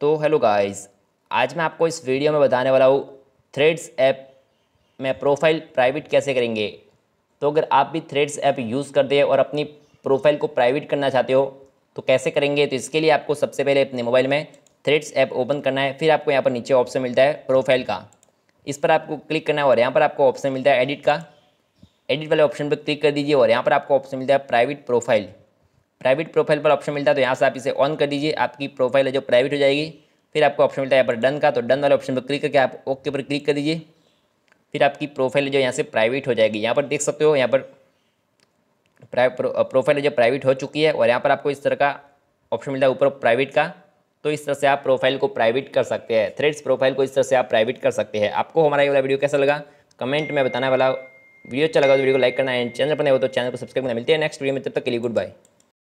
तो hello guys आज मैं आपको इस वीडियो में बताने वाला हूँ थ्रेड्स ऐप में प्रोफाइल प्राइवेट कैसे करेंगे तो अगर आप भी थ्रेड्स ऐप यूज़ करते हैं और अपनी प्रोफाइल को प्राइवेट करना चाहते हो तो कैसे करेंगे तो इसके लिए आपको सबसे पहले अपने मोबाइल में थ्रेड्स ऐप ओपन करना है फिर आपको यहाँ पर नीचे ऑप्शन मिलता है प्रोफाइल का इस पर आपको क्लिक करना है और यहाँ पर आपको ऑप्शन मिलता है एडिट का एडिट वाले ऑप्शन पर क्लिक कर दीजिए और यहाँ पर आपको ऑप्शन मिलता है प्राइवेट प्रोफाइल प्राइवेट प्रोफाइल पर ऑप्शन मिलता है तो यहाँ से आप इसे ऑन कर दीजिए आपकी प्रोफाइल है जो प्राइवेट हो जाएगी फिर आपको ऑप्शन मिलता है यहाँ पर डन का तो डन वाले ऑप्शन पर क्लिक करके आप ओके पर क्लिक कर दीजिए फिर आपकी प्रोफाइल जो यहाँ से प्राइवेट हो जाएगी यहाँ पर देख सकते हो यहाँ पर प्रोफाइल जो प्राइवेट हो चुकी है और यहाँ पर आपको इस तरह का ऑप्शन मिलता है ऊपर प्राइवेट का तो इस तरह से आप प्रोफाइल को प्राइवेट कर सकते हैं थ्रेड्स प्रोफाइल को इस तरह से आप प्राइवेट कर सकते हैं आपको हमारा ये वाला वीडियो कैसा लगा कमेंट में बताने वाला वीडियो अच्छा लगा तो वीडियो को लाइक करना है चैनल पर नहीं हो तो चैनल को सब्सक्राइब करना मिलते हैं नेक्स्ट वीडियो में तब तक के लिए गुड बाय